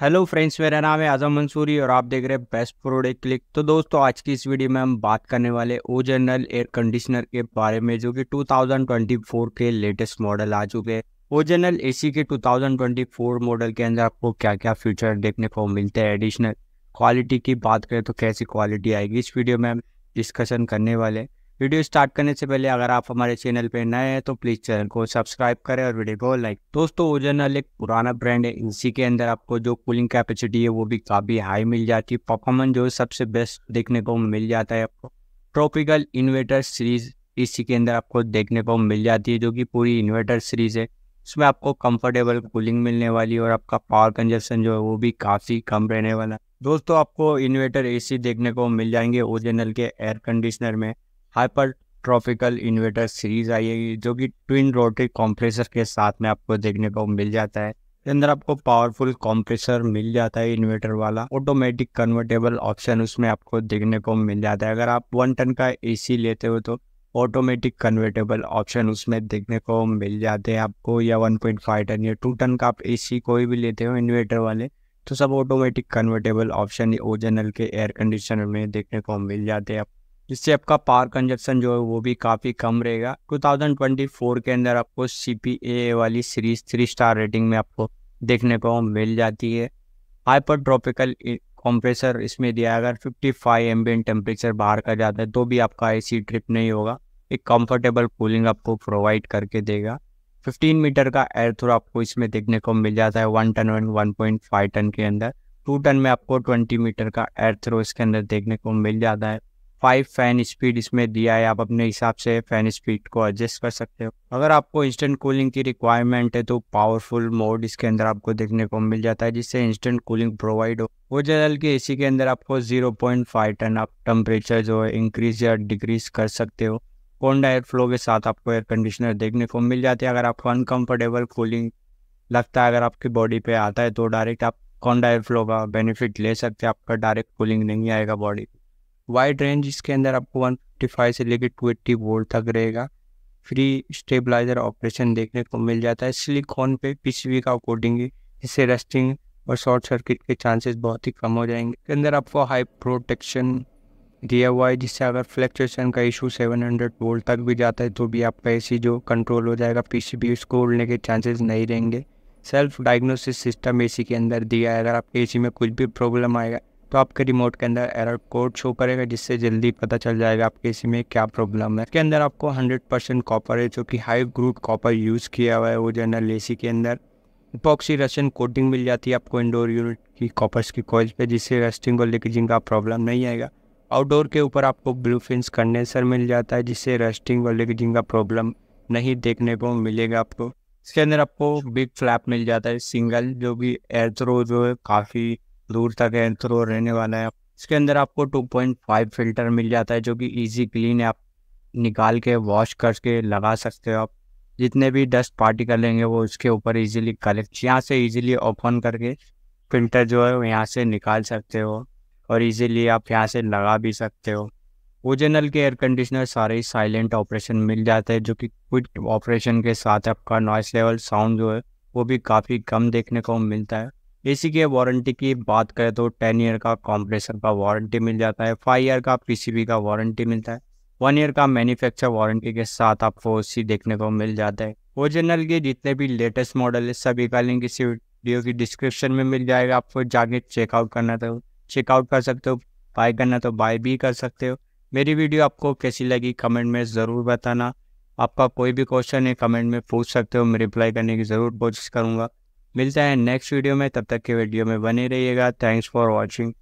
hello friends मेरा नाम है आजम मंसूरी और आप देख रहे हैं बेस्ट प्रोडक्ट क्लिक तो दोस्तों आज की इस वीडियो में हम बात करने वाले ओ जनरल एयर कंडीशनर के बारे में जो कि 2024 के लेटेस्ट मॉडल आ चुके हैं ओ जनरल ए के 2024 मॉडल के अंदर आपको क्या क्या फीचर देखने को मिलते हैं एडिशनल क्वालिटी की बात करें तो कैसी क्वालिटी आएगी इस वीडियो में हम डिस्कशन करने वाले हैं वीडियो स्टार्ट करने से पहले अगर आप हमारे चैनल पर नए हैं तो प्लीज़ चैनल को सब्सक्राइब करें और वीडियो को लाइक दोस्तों ओजनल एक पुराना ब्रांड है इसी के अंदर आपको जो कूलिंग कैपेसिटी है वो भी काफ़ी हाई मिल जाती है परफॉर्मेंस जो है सबसे बेस्ट देखने को मिल जाता है आपको ट्रॉपिकल इन्वेटर सीरीज़ इसी के अंदर आपको देखने को मिल जाती है जो कि पूरी इन्वेटर सीरीज़ है उसमें आपको कंफर्टेबल कूलिंग मिलने वाली और आपका पावर कंजप्शन जो है वो भी काफ़ी कम रहने वाला दोस्तों आपको इन्वेटर एसी देखने को मिल जाएंगे ओरिजिनल के एयर कंडीशनर में हाइपर ट्रॉफिकल इन्वर्टर सीरीज आई है जो कि ट्विन रोटरी कॉम्प्रेसर के साथ में आपको देखने को मिल जाता है इसके अंदर आपको पावरफुल कॉम्प्रेसर मिल जाता है इन्वर्टर वाला ऑटोमेटिक कन्वर्टेबल ऑप्शन उसमें आपको देखने को मिल जाता है अगर आप वन टन का एसी लेते हो तो ऑटोमेटिक कन्वर्टेबल ऑप्शन उसमें देखने को मिल जाते हैं आपको या फाइव टन या टू टन का आप एसी कोई भी लेते हो इन्वेटर वाले तो सब ऑटोमेटिक कन्वर्टेबल ऑप्शन ओजनल के एयर कंडीशनर में देखने को मिल जाते हैं जिससे आपका पावर कंजप्शन जो है वो भी काफ़ी कम रहेगा 2024 के अंदर आपको सी वाली सीरीज थ्री स्टार रेटिंग में आपको देखने को मिल जाती है हाइपर ट्रॉपिकल कॉम्प्रेसर इसमें दिया अगर 55 फाइव एम्बियन टेम्परेचर बाहर का जाता है तो भी आपका एसी ट्रिप नहीं होगा एक कंफर्टेबल कूलिंग आपको प्रोवाइड करके देगा 15 मीटर का एयर थ्रो आपको इसमें देखने को मिल जाता है one ton and one point ton के अंदर टू टन में आपको ट्वेंटी मीटर का एयर थ्रो इसके अंदर देखने को मिल जाता है फाइव फैन स्पीड इसमें दिया है आप अपने हिसाब से फैन स्पीड को एडजस्ट कर सकते हो अगर आपको इंस्टेंट कूलिंग की रिक्वायरमेंट है तो पावरफुल मोड इसके अंदर आपको देखने को मिल जाता है जिससे इंस्टेंट कूलिंग प्रोवाइड हो वो जनरल के एसी के अंदर आपको 0.5 टन आप टेम्परेचर जो है इंक्रीज या डिक्रीज कर सकते हो कोंडा एयर फ्लो के साथ आपको एयर कंडीशनर देखने को मिल जाती है अगर आपको अनकम्फर्टेबल कूलिंग लगता है अगर आपकी बॉडी पे आता है तो डायरेक्ट आप कोंडा एयर फ्लो का बेनिफिट ले सकते हैं आपका डायरेक्ट कूलिंग नहीं आएगा बॉडी वाइड रेंज इसके अंदर आपको 155 से लेकर 280 वोल्ट तक रहेगा फ्री स्टेबलाइजर ऑपरेशन देखने को मिल जाता है सिलिकॉन पे पीसीबी का कोटिंग है इससे रेस्टिंग और शॉर्ट सर्किट के चांसेस बहुत ही कम हो जाएंगे इसके अंदर आपको हाई प्रोटेक्शन दिया हुआ है जिससे अगर फ्लैक्चुएशन का इशू 700 वोल्ट तक भी जाता है तो भी आपका ए जो कंट्रोल हो जाएगा पीसीबी उसको उड़ने के चांसेस नहीं रहेंगे सेल्फ डायग्नोसिस सिस्टम एसी के अंदर दिया है अगर आपके एसी में कुछ भी प्रॉब्लम आएगा तो आपके रिमोट के अंदर एरर कोड शो करेगा जिससे जल्दी पता चल जाएगा आपके इसी में क्या प्रॉब्लम है इसके अंदर आपको 100 परसेंट कॉपर है जो कि हाई ग्रूड कॉपर यूज़ किया हुआ है वो जो ए ना के अंदर इपॉक्सी रशन कोटिंग मिल जाती है आपको इंडोर यूनिट की कॉपर्स की कॉइल पे जिससे रस्टिंग और लीकेजिंग का प्रॉब्लम नहीं आएगा आउटडोर के ऊपर आपको ब्लू फिंस कंडेंसर मिल जाता है जिससे रस्टिंग और लीकेजिंग का प्रॉब्लम नहीं देखने को मिलेगा आपको इसके अंदर आपको बिग फ्लैप मिल जाता है सिंगल जो भी एयर थ्रो जो है काफ़ी दूर तक है थ्रो रहने वाला है इसके अंदर आपको 2.5 फिल्टर मिल जाता है जो कि इजी क्लीन है आप निकाल के वॉश करके लगा सकते हो आप जितने भी डस्ट पार्टिकल होंगे वो उसके ऊपर इजीली कलेक्ट यहाँ से इजीली ओपन करके फिल्टर जो है वो यहाँ से निकाल सकते हो और इजीली आप यहाँ से लगा भी सकते हो जनरल के एयर कंडीशनर सारे साइलेंट ऑपरेशन मिल जाते हैं जो कि क्विक ऑपरेशन के साथ आपका नॉइस लेवल साउंड जो है वो भी काफ़ी कम देखने को मिलता है एसी के वारंटी की बात करें तो टेन ईयर का कॉम्प्रेसर का वारंटी मिल जाता है फाइव ईयर का पीसीबी का वारंटी मिलता है वन ईयर का मैन्युफैक्चर वारंटी के साथ आपको उसी देखने को मिल जाता है ओरिजिनल के जितने भी लेटेस्ट मॉडल है सभी का लिंक इसी वीडियो की डिस्क्रिप्शन में मिल जाएगा आपको जाके चेकआउट करना तो चेकआउट कर सकते हो बाय करना तो बाय भी कर सकते हो मेरी वीडियो आपको कैसी लगी कमेंट में ज़रूर बताना आपका कोई भी क्वेश्चन है कमेंट में पूछ सकते हो मैं रिप्लाई करने की ज़रूर कोशिश करूँगा मिलता है नेक्स्ट वीडियो में तब तक के वीडियो में बने रहिएगा थैंक्स फॉर वॉचिंग